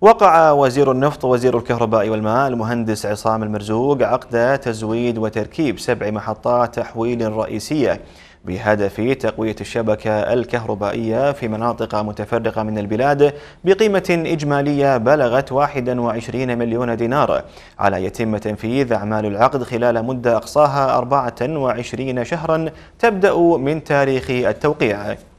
وقع وزير النفط وزير الكهرباء والماء المهندس عصام المرزوق عقد تزويد وتركيب سبع محطات تحويل رئيسية بهدف تقوية الشبكة الكهربائية في مناطق متفرقة من البلاد بقيمة إجمالية بلغت 21 مليون دينار على يتم تنفيذ أعمال العقد خلال مدة أقصاها 24 شهرا تبدأ من تاريخ التوقيع